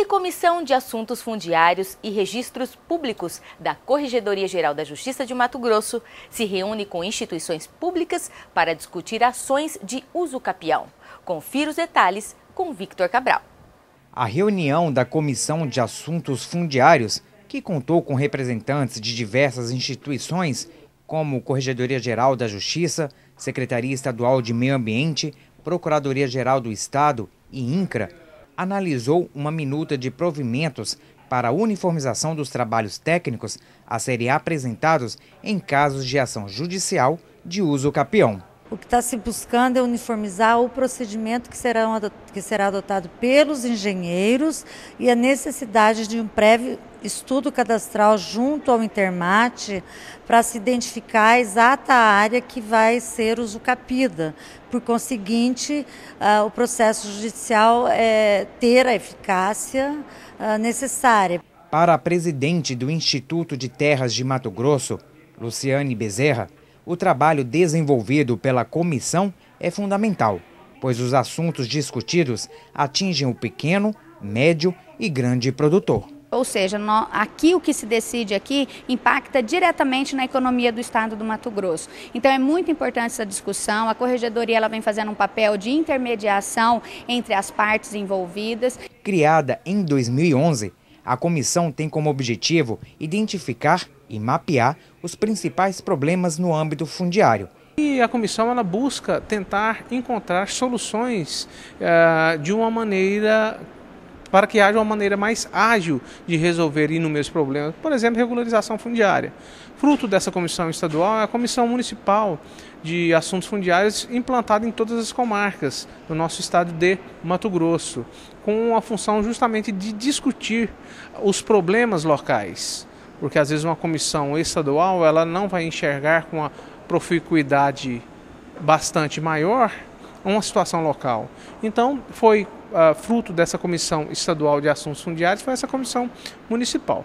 e Comissão de Assuntos Fundiários e Registros Públicos da Corregedoria Geral da Justiça de Mato Grosso se reúne com instituições públicas para discutir ações de uso capião. Confira os detalhes com Victor Cabral. A reunião da Comissão de Assuntos Fundiários, que contou com representantes de diversas instituições, como Corregedoria Geral da Justiça, Secretaria Estadual de Meio Ambiente, Procuradoria Geral do Estado e INCRA, analisou uma minuta de provimentos para a uniformização dos trabalhos técnicos a serem apresentados em casos de ação judicial de uso capião. O que está se buscando é uniformizar o procedimento que será, que será adotado pelos engenheiros e a necessidade de um prévio estudo cadastral junto ao Intermate para se identificar a exata área que vai ser usucapida. Por conseguinte, uh, o processo judicial é, ter a eficácia uh, necessária. Para a presidente do Instituto de Terras de Mato Grosso, Luciane Bezerra, o trabalho desenvolvido pela comissão é fundamental, pois os assuntos discutidos atingem o pequeno, médio e grande produtor. Ou seja, no, aqui o que se decide aqui impacta diretamente na economia do estado do Mato Grosso. Então é muito importante essa discussão. A corregedoria ela vem fazendo um papel de intermediação entre as partes envolvidas. Criada em 2011, a comissão tem como objetivo identificar e mapear os principais problemas no âmbito fundiário. E a comissão ela busca tentar encontrar soluções uh, de uma maneira para que haja uma maneira mais ágil de resolver inúmeros problemas, por exemplo, regularização fundiária. Fruto dessa comissão estadual é a Comissão Municipal de Assuntos Fundiários implantada em todas as comarcas do nosso estado de Mato Grosso, com a função justamente de discutir os problemas locais, porque às vezes uma comissão estadual ela não vai enxergar com a proficuidade bastante maior uma situação local. Então, foi uh, fruto dessa comissão estadual de assuntos fundiários, foi essa comissão municipal.